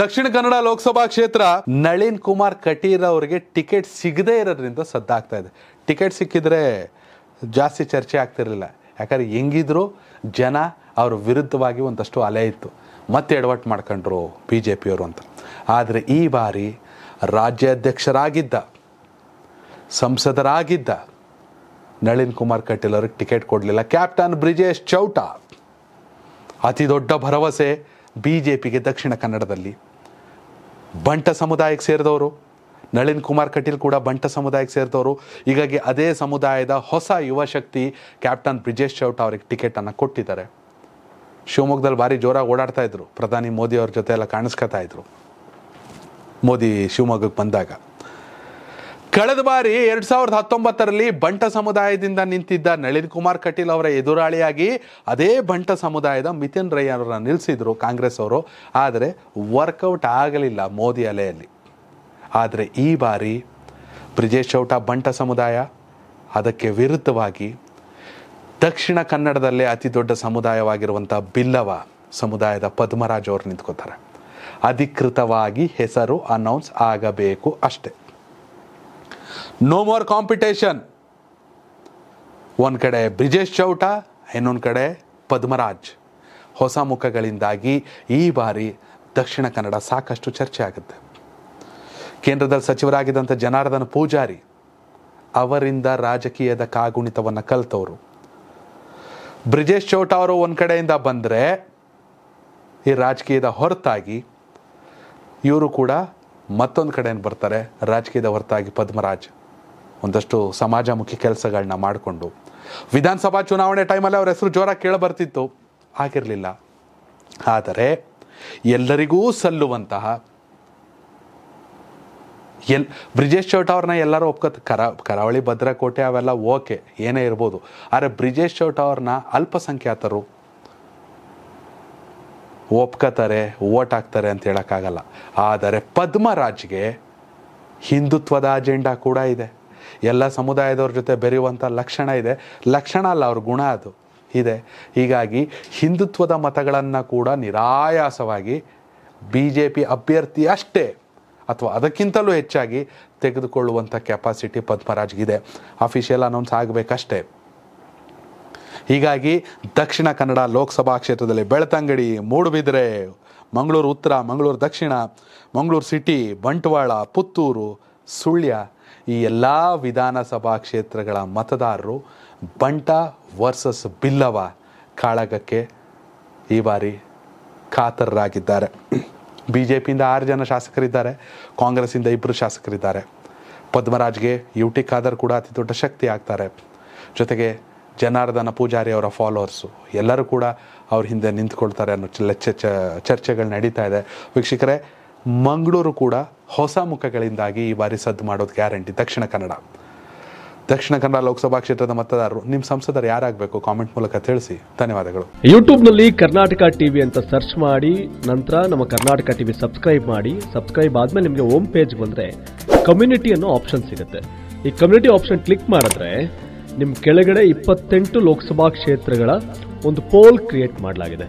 ದಕ್ಷಿಣ ಕನ್ನಡ ಲೋಕಸಭಾ ಕ್ಷೇತ್ರ ನಳಿನ್ ಕುಮಾರ್ ಕಟೀಲ್ ಅವರಿಗೆ ಟಿಕೆಟ್ ಸಿಗದೇ ಇರೋದ್ರಿಂದ ಸದ್ದಾಗ್ತಾ ಇದೆ ಟಿಕೆಟ್ ಸಿಕ್ಕಿದ್ರೆ ಜಾಸ್ತಿ ಚರ್ಚೆ ಆಗ್ತಿರಲಿಲ್ಲ ಯಾಕಂದರೆ ಹೆಂಗಿದ್ರು ಜನ ಅವ್ರ ವಿರುದ್ಧವಾಗಿ ಒಂದಷ್ಟು ಅಲೆ ಇತ್ತು ಮತ್ತೆ ಎಡವಟ್ಟು ಮಾಡ್ಕೊಂಡ್ರು ಬಿ ಜೆ ಪಿಯವರು ಅಂತ ಆದರೆ ಈ ಬಾರಿ ರಾಜ್ಯಾಧ್ಯಕ್ಷರಾಗಿದ್ದ ಸಂಸದರಾಗಿದ್ದ ನಳಿನ್ ಕುಮಾರ್ ಕಟೀಲ್ ಅವ್ರಿಗೆ ಟಿಕೆಟ್ ಕೊಡಲಿಲ್ಲ ಕ್ಯಾಪ್ಟನ್ ಬ್ರಿಜೇಶ್ ಚೌಟ ಅತಿ ದೊಡ್ಡ ಭರವಸೆ ಬಿ ಜೆ ಪಿಗೆ ದಕ್ಷಿಣ ಕನ್ನಡದಲ್ಲಿ ಬಂಟ ಸಮುದಾಯಕ್ಕೆ ಸೇರಿದವರು ನಳಿನ್ ಕುಮಾರ್ ಕಟೀಲ್ ಕೂಡ ಬಂಟ ಸಮುದಾಯಕ್ಕೆ ಸೇರಿದವರು ಹೀಗಾಗಿ ಅದೇ ಸಮುದಾಯದ ಹೊಸ ಯುವ ಶಕ್ತಿ ಕ್ಯಾಪ್ಟನ್ ಬ್ರಿಜೇಶ್ ಚೌಟ್ ಅವರಿಗೆ ಟಿಕೆಟನ್ನು ಕೊಟ್ಟಿದ್ದಾರೆ ಶಿವಮೊಗ್ಗದಲ್ಲಿ ಭಾರಿ ಜೋರಾಗಿ ಓಡಾಡ್ತಾ ಇದ್ರು ಪ್ರಧಾನಿ ಮೋದಿ ಅವ್ರ ಜೊತೆ ಎಲ್ಲ ಕಾಣಿಸ್ಕೊತಾ ಇದ್ರು ಮೋದಿ ಶಿವಮೊಗ್ಗಕ್ಕೆ ಬಂದಾಗ ಕಳೆದ ಬಾರಿ ಎರಡ್ ಸಾವಿರದ ಹತ್ತೊಂಬತ್ತರಲ್ಲಿ ಬಂಟ ಸಮುದಾಯದಿಂದ ನಿಂತಿದ್ದ ನಳಿನ್ ಕುಮಾರ್ ಕಟೀಲ್ ಅವರ ಎದುರಾಳಿಯಾಗಿ ಅದೇ ಬಂಟ ಸಮುದಾಯದ ಮಿಥಿನ್ ರೈ ಅವರನ್ನ ನಿಲ್ಲಿಸಿದ್ರು ಕಾಂಗ್ರೆಸ್ ಅವರು ಆದರೆ ವರ್ಕೌಟ್ ಆಗಲಿಲ್ಲ ಮೋದಿ ಅಲೆಯಲ್ಲಿ ಆದರೆ ಈ ಬಾರಿ ಬ್ರಿಜೇಶ್ ಚೌಟ ಬಂಟ ಸಮುದಾಯ ಅದಕ್ಕೆ ವಿರುದ್ಧವಾಗಿ ದಕ್ಷಿಣ ಕನ್ನಡದಲ್ಲೇ ಅತಿ ದೊಡ್ಡ ಸಮುದಾಯವಾಗಿರುವಂಥ ಬಿಲ್ಲವ ಸಮುದಾಯದ ಪದ್ಮರಾಜ್ ಅವರು ನಿಂತ್ಕೋತಾರೆ ಅಧಿಕೃತವಾಗಿ ಹೆಸರು ಅನೌನ್ಸ್ ಆಗಬೇಕು ಅಷ್ಟೇ ನೋ ಮೋರ್ ಕಾಂಪಿಟೇಷನ್ ಒಂದು ಕಡೆ ಬ್ರಿಜೇಶ್ ಚೌಟ ಇನ್ನೊಂದು ಕಡೆ ಪದ್ಮರಾಜ್ ಹೊಸ ಮುಖಗಳಿಂದಾಗಿ ಈ ಬಾರಿ ದಕ್ಷಿಣ ಕನ್ನಡ ಸಾಕಷ್ಟು ಚರ್ಚೆ ಆಗುತ್ತೆ ಕೇಂದ್ರದಲ್ಲಿ ಸಚಿವರಾಗಿದ್ದಂಥ ಜನಾರ್ದನ ಪೂಜಾರಿ ಅವರಿಂದ ರಾಜಕೀಯದ ಕಾಗುಣಿತವನ್ನು ಕಲಿತವರು ಬ್ರಿಜೇಶ್ ಚೌಟ ಅವರು ಒಂದು ಕಡೆಯಿಂದ ಬಂದರೆ ಈ ರಾಜಕೀಯದ ಹೊರತಾಗಿ ಇವರು ಕೂಡ ಮತ್ತೊಂದು ಕಡೆಯಿಂದ ಬರ್ತಾರೆ ರಾಜಕೀಯದ ಹೊರತಾಗಿ ಪದ್ಮರಾಜ್ ಒಂದಷ್ಟು ಸಮಾಜಮುಖಿ ಕೆಲಸಗಳನ್ನ ಮಾಡಿಕೊಂಡು ವಿಧಾನಸಭಾ ಚುನಾವಣೆ ಟೈಮಲ್ಲಿ ಅವ್ರ ಹೆಸರು ಜೋರಾಗಿ ಕೇಳಬರ್ತಿತ್ತು ಆಗಿರಲಿಲ್ಲ ಆದರೆ ಎಲ್ಲರಿಗೂ ಸಲ್ಲುವಂತಹ ಎಲ್ ಬ್ರಿಜೇಶ್ ಚೌಟ ಅವ್ರನ್ನ ಎಲ್ಲರೂ ಒಪ್ಕೋತ ಕರ ಕರಾವಳಿ ಭದ್ರಕೋಟೆ ಅವೆಲ್ಲ ಓಕೆ ಏನೇ ಇರ್ಬೋದು ಆದರೆ ಬ್ರಿಜೇಶ್ ಚೌಟ ಅವ್ರನ್ನ ಅಲ್ಪಸಂಖ್ಯಾತರು ಒಪ್ಕೋತಾರೆ ಓಟ್ ಹಾಕ್ತಾರೆ ಅಂತ ಹೇಳೋಕ್ಕಾಗಲ್ಲ ಆದರೆ ಪದ್ಮರಾಜ್ಗೆ ಹಿಂದುತ್ವದ ಅಜೆಂಡಾ ಕೂಡ ಇದೆ ಎಲ್ಲ ಸಮುದಾಯದವ್ರ ಜೊತೆ ಬೆರೆಯುವಂಥ ಲಕ್ಷಣ ಇದೆ ಲಕ್ಷಣ ಅಲ್ಲ ಅವ್ರ ಗುಣ ಅದು ಇದೆ ಹೀಗಾಗಿ ಹಿಂದುತ್ವದ ಮತಗಳನ್ನು ಕೂಡ ನಿರಾಯಾಸವಾಗಿ ಬಿ ಜೆ ಪಿ ಅಭ್ಯರ್ಥಿ ಅಷ್ಟೇ ಅಥವಾ ಅದಕ್ಕಿಂತಲೂ ಹೆಚ್ಚಾಗಿ ತೆಗೆದುಕೊಳ್ಳುವಂಥ ಕೆಪಾಸಿಟಿ ಪದ್ಮರಾಜ್ಗಿದೆ ಅಫಿಷಿಯಲ್ ಅನೌನ್ಸ್ ಆಗಬೇಕಷ್ಟೇ ಹೀಗಾಗಿ ದಕ್ಷಿಣ ಕನ್ನಡ ಲೋಕಸಭಾ ಕ್ಷೇತ್ರದಲ್ಲಿ ಬೆಳ್ತಂಗಡಿ ಮೂಡುಬಿದ್ರೆ ಮಂಗಳೂರು ಉತ್ತರ ಮಂಗಳೂರು ದಕ್ಷಿಣ ಮಂಗಳೂರು ಸಿಟಿ ಬಂಟ್ವಾಳ ಪುತ್ತೂರು ಸುಳ್ಯ ಈ ಎಲ್ಲ ವಿಧಾನಸಭಾ ಕ್ಷೇತ್ರಗಳ ಮತದಾರರು ಬಂಟ ವರ್ಸಸ್ ಬಿಲ್ಲವ ಕಾಳಗಕ್ಕೆ ಈ ಬಾರಿ ಖಾತರರಾಗಿದ್ದಾರೆ ಬಿ ಜೆ ಪಿಯಿಂದ ಆರು ಜನ ಶಾಸಕರಿದ್ದಾರೆ ಕಾಂಗ್ರೆಸ್ಸಿಂದ ಇಬ್ಬರು ಶಾಸಕರಿದ್ದಾರೆ ಪದ್ಮರಾಜ್ಗೆ ಯು ಟಿ ಖಾದರ್ ಕೂಡ ಅತಿ ದೊಡ್ಡ ಶಕ್ತಿ ಆಗ್ತಾರೆ ಜೊತೆಗೆ ಜನಾರ್ದನ ಪೂಜಾರಿ ಅವರ ಫಾಲೋವರ್ಸು ಎಲ್ಲರೂ ಕೂಡ ಅವ್ರ ಹಿಂದೆ ನಿಂತ್ಕೊಳ್ತಾರೆ ಅನ್ನೋ ಚರ್ಚೆಗಳು ನಡೀತಾ ಇದೆ ವೀಕ್ಷಕರೇ ಮಂಗಳೂರು ಕೂಡ ಹೊಸ ಮುಖಗಳಿಂದಾಗಿ ಈ ಬಾರಿ ಸದ್ದು ಮಾಡೋದು ಗ್ಯಾರಂಟಿ ದಕ್ಷಿಣ ಕನ್ನಡ ದಕ್ಷಿಣ ಕನ್ನಡ ಲೋಕಸಭಾ ಕ್ಷೇತ್ರದ ಮತದಾರರು ನಿಮ್ಮ ಸಂಸದರು ಯಾರಾಗಬೇಕು ಕಾಮೆಂಟ್ ಮೂಲಕ ತಿಳಿಸಿ ಧನ್ಯವಾದಗಳು ಯೂಟ್ಯೂಬ್ನಲ್ಲಿ ಕರ್ನಾಟಕ ಟಿವಿ ಅಂತ ಸರ್ಚ್ ಮಾಡಿ ನಂತರ ನಮ್ಮ ಕರ್ನಾಟಕ ಟಿವಿ ಸಬ್ಸ್ಕ್ರೈಬ್ ಮಾಡಿ ಸಬ್ಸ್ಕ್ರೈಬ್ ಆದ್ಮೇಲೆ ನಿಮಗೆ ಹೋಮ್ ಪೇಜ್ ಬಂದರೆ ಕಮ್ಯುನಿಟಿ ಅನ್ನೋ ಆಪ್ಷನ್ ಸಿಗುತ್ತೆ ಈ ಕಮ್ಯುನಿಟಿ ಆಪ್ಷನ್ ಕ್ಲಿಕ್ ಮಾಡಿದ್ರೆ ನಿಮ್ಮ ಕೆಳಗಡೆ ಇಪ್ಪತ್ತೆಂಟು ಲೋಕಸಭಾ ಕ್ಷೇತ್ರಗಳ ಒಂದು ಪೋಲ್ ಕ್ರಿಯೇಟ್ ಮಾಡಲಾಗಿದೆ